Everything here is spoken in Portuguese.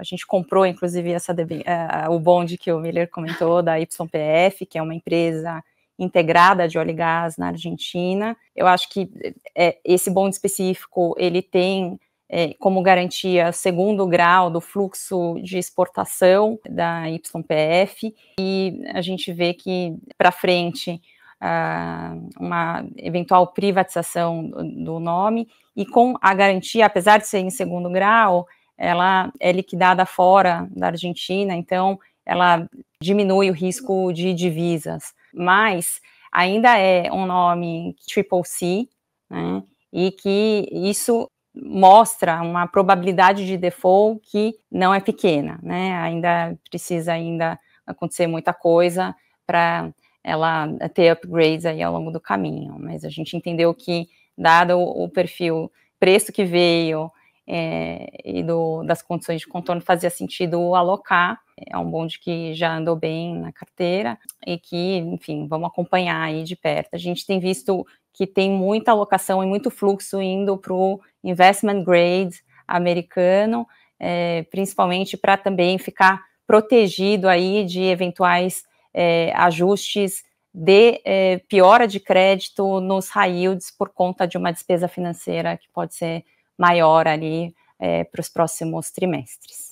a gente comprou, inclusive, essa uh, o bonde que o Miller comentou, da YPF, que é uma empresa integrada de óleo e gás na Argentina. Eu acho que é, esse bonde específico, ele tem é, como garantia segundo grau do fluxo de exportação da YPF, e a gente vê que, para frente, Uh, uma eventual privatização do nome e com a garantia, apesar de ser em segundo grau, ela é liquidada fora da Argentina, então ela diminui o risco de divisas. Mas ainda é um nome triple C, né? E que isso mostra uma probabilidade de default que não é pequena, né? Ainda precisa ainda acontecer muita coisa para ela ter upgrades aí ao longo do caminho, mas a gente entendeu que dado o perfil, preço que veio, é, e do, das condições de contorno fazia sentido alocar. É um bonde que já andou bem na carteira e que, enfim, vamos acompanhar aí de perto. A gente tem visto que tem muita alocação e muito fluxo indo para o investment grade americano, é, principalmente para também ficar protegido aí de eventuais é, ajustes de é, piora de crédito nos high yields por conta de uma despesa financeira que pode ser maior ali é, para os próximos trimestres.